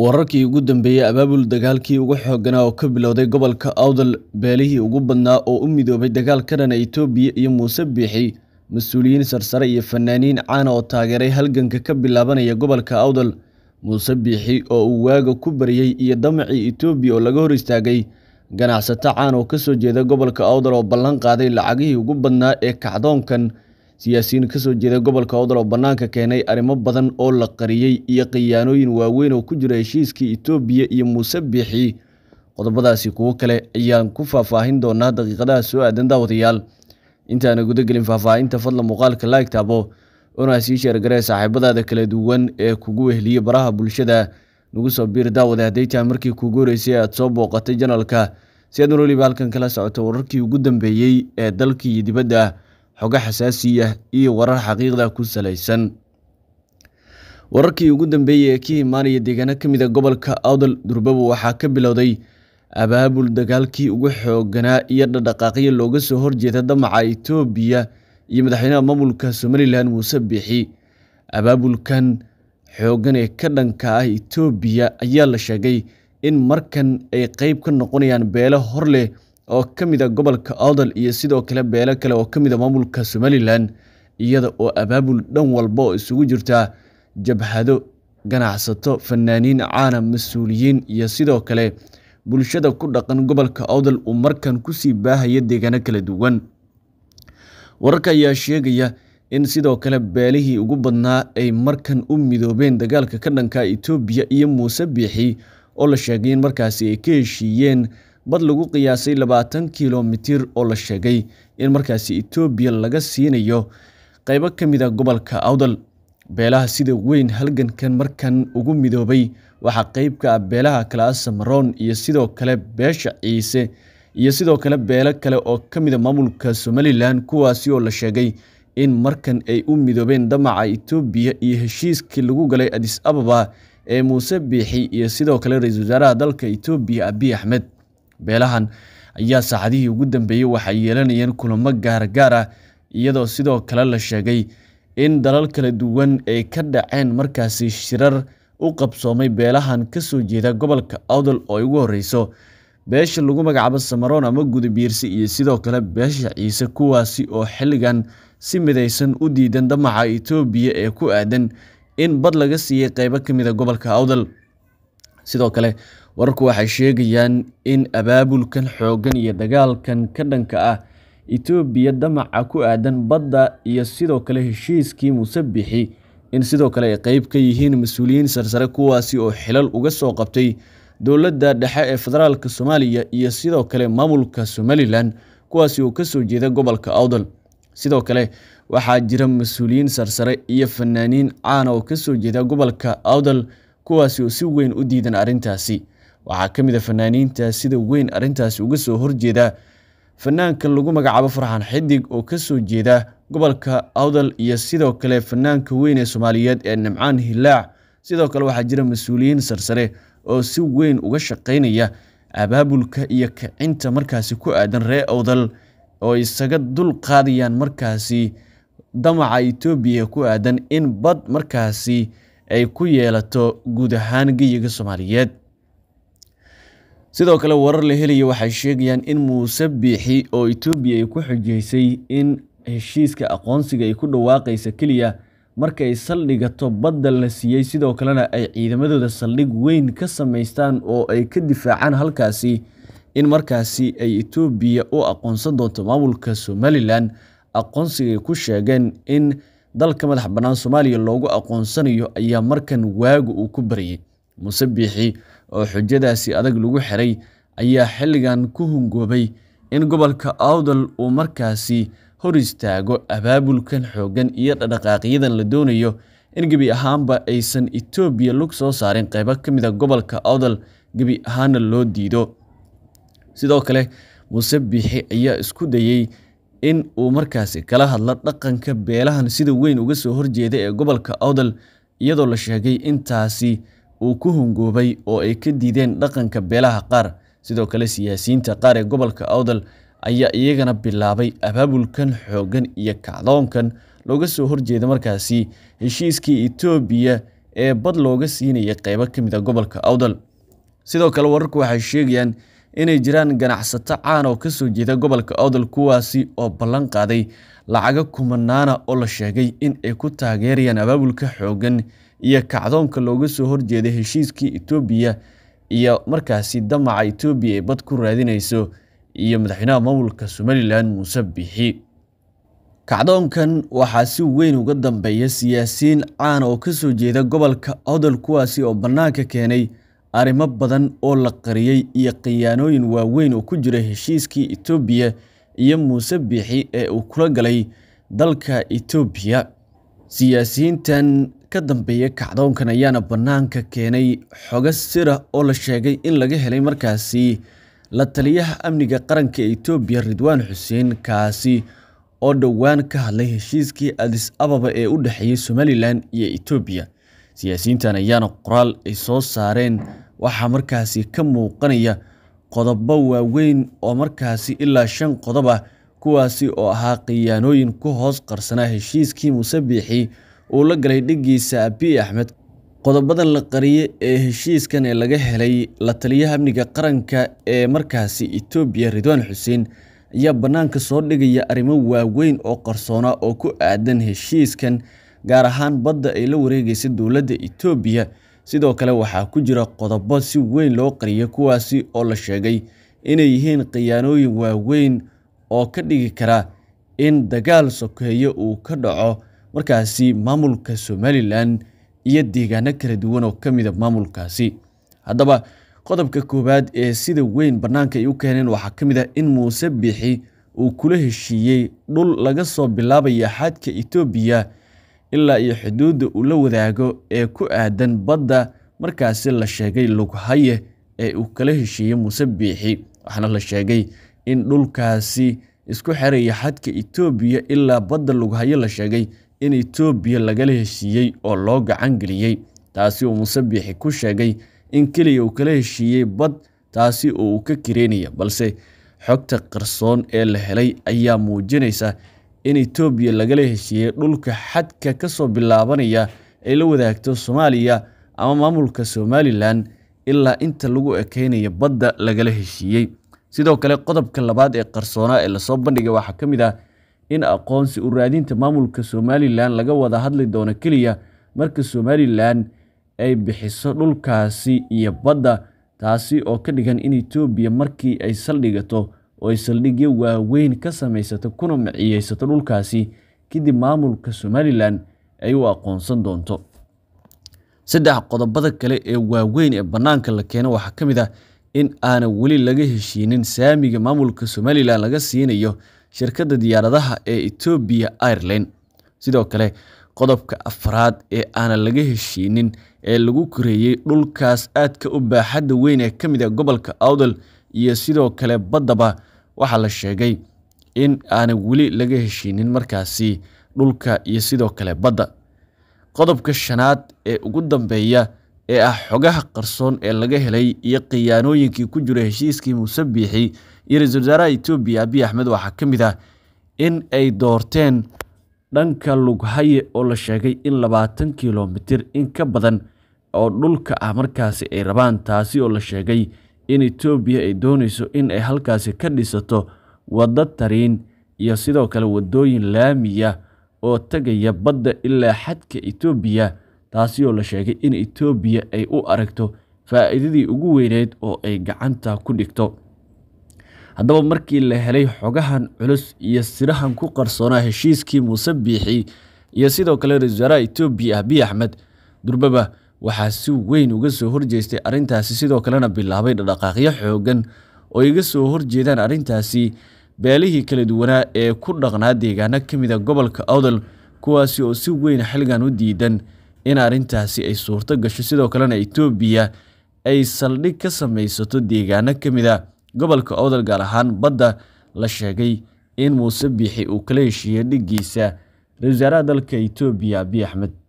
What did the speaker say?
wararkii ugu dambeeyey abaabul dagaalkii ugu xoogganaa oo ka bilowday gobolka awdal beelihii ugu badnaa oo u midoobay dagaalkadhana itoobiya iyo muuse biixi mas-uuliyiin sarsare iyo fanaaniin caana oo taageeray halganka ka bilaabanaya gobolka awdal muuse biixi oo uu waaga ku baryey iyo damacii itoobiya oo laga hor istaagay ganacsato caan oo ka soo jeeda gobolka awdal oo ballan qaaday lacagihii ugu badnaa ee kacdoonkan siyaasiyiin kasoo jeeda gobolka odol oo bannaanka keenay arrimo badan oo la qariyey iyo khiyaanooyin waaweyn oo ku jira heshiiskii etoobiya iyo muuse biixi qodobadaasi kuwo kale ayaan ku faahfaahin doonaa daqiiqadaha soo aadan daawadayaal intaana gudagelin faahfaahinta fadla muuqaalka laagtaabo oona sii sheergaree saaxiibadaada kala duwan ee kugu weheliye baraha bulshada nagu soo biir daawada hadday tahay markii kuugu horeysay aada soo booqatay janalka si aad mar waliba halkan kala socoto wararkii ugu dambeeyey ee dalka iyo dibadda xogo xasaasiyah iyo warar xaqiiqda ku salaysan wararkii ugu dambeeyey ee ka imaanaya deegaano ka mid a ah gobolka awdal durbabo waxaa ka bilowday abaabul dagaalkii ugu xooganaa iyo dhadhaqaaqyo looga soo horjeeda damaca itoobiya iyo madaxweynaha maamulka somalilan muuse biixi abaabulkan xooggan ee ka dhanka ah itoobiya ayaa la sheegay in markan ay qeyb ka noqonayaan beelo hor leh oo ka mid a ah gobolka awdal iyo sidoo kale beelo kale oo ka mid a ah maamulka somalilan iyada oo abaabul dhan walba oo isugu jirta jabhado ganacsato fanaaniin caana mas-uuliyiin iyo sidoo kale bulshada ku dhaqan gobolka awdal uu markan kusii baahaya deegaano kala duwan wararka ayaa sheegaya in sidoo kale beelihii ugu badnaa ay markan u midoobeen dagaalka ka dhanka etoobiya iyo muuse biixi oo la sheegay in markaasi ay ka heshiiyeen bad lagu qiyaasay labaatan kilomitir oo la sheegay in markaasi etoobiya laga siinayo qaybo ka mid a ah gobolka awdal beelaha sida weyn halgankan markan ugu midoobay waxaa qayb ka ah beelaha kale asamaroon iyo sidoo kale beesha ciise iyo sidoo kale beelo kale oo ka mida ah maamulka somalilan kuwaasi oo la sheegay in markan ay u midoobeen damaca etoobiya iyo heshiiskii lagu galay adis ababa ee muuse biixi iyo sidoo kale ra iisal wasaaraha dalka etoobiya abiy axmed beelahan ayaa saacadihii ugu dambeeyey waxay yeelanayeen kulamo gaargaar ah iyadoo sidoo kale la sheegay in dalal kala duwan ay ka dhaceen markaasi shirar u qabsoomay beelahan kasoo jeeda gobolka awdal oo ay ugu horeyso beesha lagu magacaabo samaroon ama gudabiirsi iyo sidoo kale beesha ciise kuwaasi oo xilligan si midaysan u diidan damaca etoobiya ee ku aadan in bad laga siiyey qeybo ka mid a ah gobolka awdal sidoo kale wararku waxay sheegayaan in abaabulkan xooggan iyo dagaalkan ka dhanka ah Itoobiya damaca ku aadan badda iyo sidoo kale heshiiskii Musabixi in sidoo kale ay qayb ka yihiin mas-uuliyiin sarsare kuwaasi oo xilal uga soo qabtay dowladda dhexe ee federaalka Soomaaliya iyo sidoo kale maamulka somalilan kuwaasi oo ka soo jeeda gobolka Awdal sidoo kale waxaa jira mas-uuliyiin sarsare iyo fanaaniin caana oo ka soo jeeda gobolka Awdal kuwaasi oo si weyn u diidan arrintaasi waxaa ka mid a ah fanaaniinta sida weyn arrintaasi uga soo horjeeda fanaanka lagu magacaabo farxaan xidig oo ka soo jeeda gobolka awdal iyo sidoo kale fanaanka weyn ee soomaaliyeed ee nimcaan hilaac sidoo kale waxaa jira mas-uuliyiin sarsare oo si weyn uga shaqaynaya abaabulka iyo kicinta markaasi ku aadan ree awdal oo isaga dul qaadayaan markaasi damaca etoobiya ku aadan in bad markaasi ay ku yeelato guud ahaan geyiga soomaaliyeed sidoo kale warar la helaya waxay sheegayaan in muuse biixi oo etoobiya ay ku xujeysay in heshiiska aqoonsiga ay ku dhawaaqaysa keliya marka ay saldhigato badda la siiyey sidoo kalena ay ciidamadooda saldhig weyn ka samaystaan oo ay ka difaacaan halkaasi in markaasi ay etoobiya u aqoonsan doonto maamulka somalilan aqoonsiga ay ku sheegeen in dalka madax bannaan soomaaliya loogu aqoonsanayo ayaa markan waagu uu ku baryey muuse biixi oo xujadaasi adag lagu xiray ayaa xilligan ku hungoobay in gobolka awdal uu markaasi hor istaago abaabulkan xooggan iyo dhadhaqaaqyadan la doonayo in gebi ahaanba aysan etoobiya lug soo saarin qaybo ka mid a ah gobolka awdal gebi ahaana loo diido sidoo kale muuse biixi ayaa isku dayey in uu markaasi kala hadlo dhaqanka beelahan sida weyn uga soo horjeeda ee gobolka awdal iyadoo la sheegay intaasi uu ku hungoobay oo ay ka diideen dhaqanka beelaha qaar sidoo kale siyaasiyiinta qaar ee gobolka awdal ayaa iyagana bilaabay abaabulkan xooggan iyo kacdoonkan looga soo horjeeda markaasi heshiiskii etoobiya ee bad looga siinaya qeybo ka mid a ah gobolka awdal sidoo kale wararku waxay sheegayaan inay jiraan ganacsato caan oo kasoo jeeda gobolka odol kuwaasi oo ballan qaaday lacago kumanaana ah oo la sheegay in ay ku taageerayaan abaabulka xooggan iyo kacdoonka looga soo horjeeday heshiiskii etoobiya iyo markaasi damaca etoobiya ay bad ku raadinayso iyo madaxweynaha maamulka somalilan muuse biixi kacdoonkan waxaa si weyn uga dambeeya siyaasiyiin caan oo kasoo jeeda gobolka awdal kuwaasi oo bannaanka keenay arrimo badan oo la qariyey iyo khiyaanooyin waaweyn oo ku jira heshiiskii Itoobiya iyo Muuse Biixi ee uu kula galay dalka Itoobiya siyaasiyiintan ka dambeeya kacdoonkan ayaana bannaanka keenay xogo sira oo la sheegay in laga helay markaasi la taliyaha amniga qaranka ee Itoobiya Ridwaan Xuseen kaasi oo dhowaan ka hadlay heshiiskii adis Ababa ee u dhexeeyey somalilan iyo Itoobiya siyaasiyiintan ayaana qoraal ay soo saareen waxaa markaasi ka muuqanaya qodobo waaweyn oo markaasi ilaa shan qodob ah kuwaasi oo ahaa khiyaanooyin ku hoos qarsanaa heshiiskii muuse biixi uu la galay dhigiisa abiy axmed qodobadan la qariye ee heshiiskan ee laga helay la taliyaha amniga qaranka ee markaasi itoobiya ridwaan xuseen ayaa bannaanka soo dhigaya arrimo waaweyn oo qarsoona oo ku aadan heshiiskan gaar ahaan badda ay la wareegaysa dowladda Itoobiya sidoo kale waxaa ku jira qodobo si weyn loo qariyay kuwaasi oo la sheegay inay yihiin khiyaanooyin waaweyn oo ka dhigi kara in dagaal sokeeye uu ka dhaco markaasi maamulka somalilan iyo deegaano kala duwan oo ka mid a ah maamulkaasi haddaba qodobka koowaad ee sida weyn bannaanka ay u keeneen waxaa ka mid ah in muuse bixi uu kula heshiiyey dhul laga soo bilaabaya xadka Itoobiya ilaa iyo xuduudda uu la wadaago ee ku aadan badda markaasi la sheegay lughaye ee uu kala heshiiyey muuse biixi waxaana la sheegay in dhulkaasi isku xeraya xadka itoobiya ilaa badda lughaye la sheegay in itoobiya lagala heshiiyey oo loo gacan geliyey taasi uu muuse biixi ku sheegay in keliya uu kala heshiiyey bad taasi oo uu ka kireynaya balse xogta qarsoon ee la helay ayaa muujinaysa in etoobiya lagala heshiiyey dhulka xadka ka soo bilaabanaya ay la wadaagto Soomaaliya ama maamulka somalilan ilaa inta lagu ekeynayo badda lagala heshiiyey sidoo kale qodobka labaad ee qarsoonaa ee lasoo bandhigay waxaa ka mid ah in aqoonsi u raadinta maamulka somalilan laga wada hadli doono keliya marka somalilan ay bixiso dhulkaasi iyo badda taasi oo ka dhigan in Itoobiya markii ay saldhigato oo ay saldhigyo waaweyn ka samaysato kuna miciyeysato dhulkaasi kadib maamulka somalilan ay u aqoonsan doonto saddex qodobada kale ee waaweyn ee bannaanka la keeno waxaa ka mid ah in aana weli laga heshiinin saamiga maamulka somalilan laga siinayo shirkadda diyaaradaha ee etoobiya irelan sidoo kale qodobka afraad ee aana laga heshiinin ee lagu koreeyey dhulkaas aadka u baaxadda weyn ee ka mid ah gobolka awdal iyo sidoo kale baddaba waxaa la sheegay in aanay weli laga heshiinin markaasi dhulka iyo sidoo kale badda qodobka shanaad ee ugu dambeeya ee ah xogaha qarsoon ee laga helay iyo khiyaanooyinkii ku jira heshiiskii muuse biixi iyo ra-iisul wasaaraha etoobiya abiy axmed waxaa ka mid ah in ay doorteen dhanka lughaye oo la sheegay in labaatan kilomitir in ka badan oo dhulka ah markaasi ay rabaan taasi oo la sheegay in Itoobiya ay doonayso in ay halkaasi ka dhisato waddo tariin iyo sidoo kale waddooyin laamiya oo tagaya badda ilaa xadka Itoobiya taasi oo la sheegay in Itoobiya ay u aragto faa'iidadii ugu weyneyd oo ay gacanta ku dhigto haddaba markii la helay xogahan culus iyo sirahan ku qarsoonaa heshiiskii muuse biixi iyo sidoo kale ra-iisul wasaaraha Itoobiya Abiy Axmed Durbaba waxaa si weyn uga soo horjeestay arintaasi sidoo kalena bilaabay dhadhaqaaqyo xooggan oo iga soo horjeedaan arrintaasi beelihii kala duwanaa ee ku dhaqnaa deegaano ka mid a gobolka odol kuwaasi oo si weyn xilligan u diidan in arintaasi ay suurto gasho sidoo kalena etoobiya ay saldhig ka samaysato deegaano ka mid a gobolka odol gaar ahaan badda la sheegay in muuse biixi uu kala heshiiyey dhiggiisa ra wasaaraha dalka etoobiya abiy axmed